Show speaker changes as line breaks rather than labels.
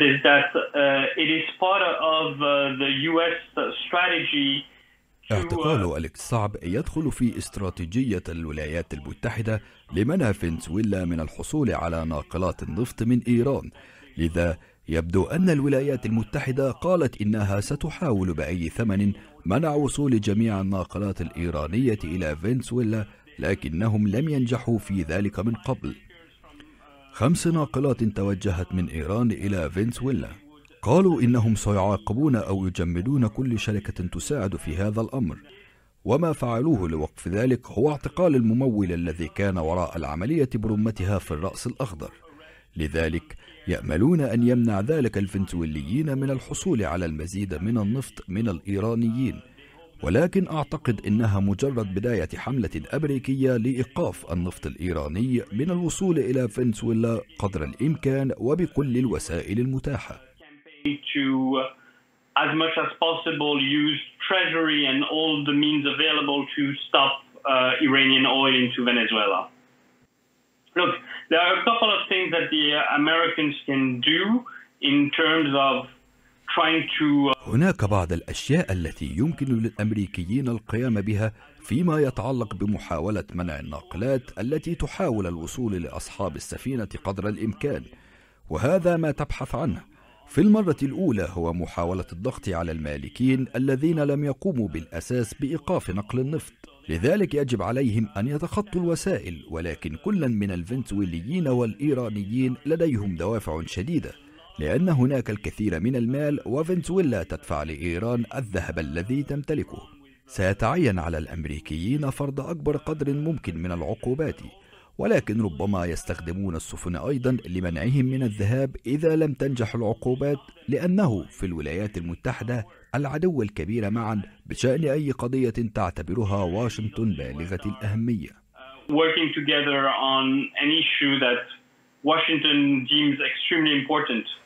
important is that uh, it is part of uh, the U.S. strategy. اعتقال
uh, أليكس صعب يدخل في استراتيجية الولايات المتحدة لمنع فنزويلا من الحصول على ناقلات النفط من إيران لذا يبدو أن الولايات المتحدة قالت إنها ستحاول بأي ثمن منع وصول جميع الناقلات الإيرانية إلى فنزويلا لكنهم لم ينجحوا في ذلك من قبل خمس ناقلات توجهت من إيران إلى فنزويلا قالوا إنهم سيعاقبون أو يجمدون كل شركة تساعد في هذا الأمر وما فعلوه لوقف ذلك هو اعتقال الممول الذي كان وراء العملية برمتها في الرأس الأخضر لذلك يأملون أن يمنع ذلك الفنزويليين من الحصول على المزيد من النفط من الإيرانيين ولكن أعتقد أنها مجرد بداية حملة أمريكية لإيقاف النفط الإيراني من الوصول إلى فنزويلا قدر الإمكان وبكل الوسائل المتاحة
Look, there are a couple of things that the Americans can do in terms of Uh,
هناك بعض الاشياء التي يمكن للامريكيين القيام بها فيما يتعلق بمحاوله منع الناقلات التي تحاول الوصول لاصحاب السفينه قدر الامكان وهذا ما تبحث عنه في المره الاولى هو محاوله الضغط على المالكين الذين لم يقوموا بالاساس بايقاف نقل النفط لذلك يجب عليهم ان يتخطوا الوسائل ولكن كل من الفنزويليين والايرانيين لديهم دوافع شديده لأن هناك الكثير من المال وفنزويلا تدفع لإيران الذهب الذي تمتلكه سيتعين على الأمريكيين فرض أكبر قدر ممكن من العقوبات ولكن ربما يستخدمون السفن أيضا لمنعهم من الذهاب إذا لم تنجح العقوبات لأنه في الولايات المتحدة العدو الكبير معا بشأن أي قضية تعتبرها واشنطن بالغة الأهمية.
Working together on an issue that Washington deems extremely important.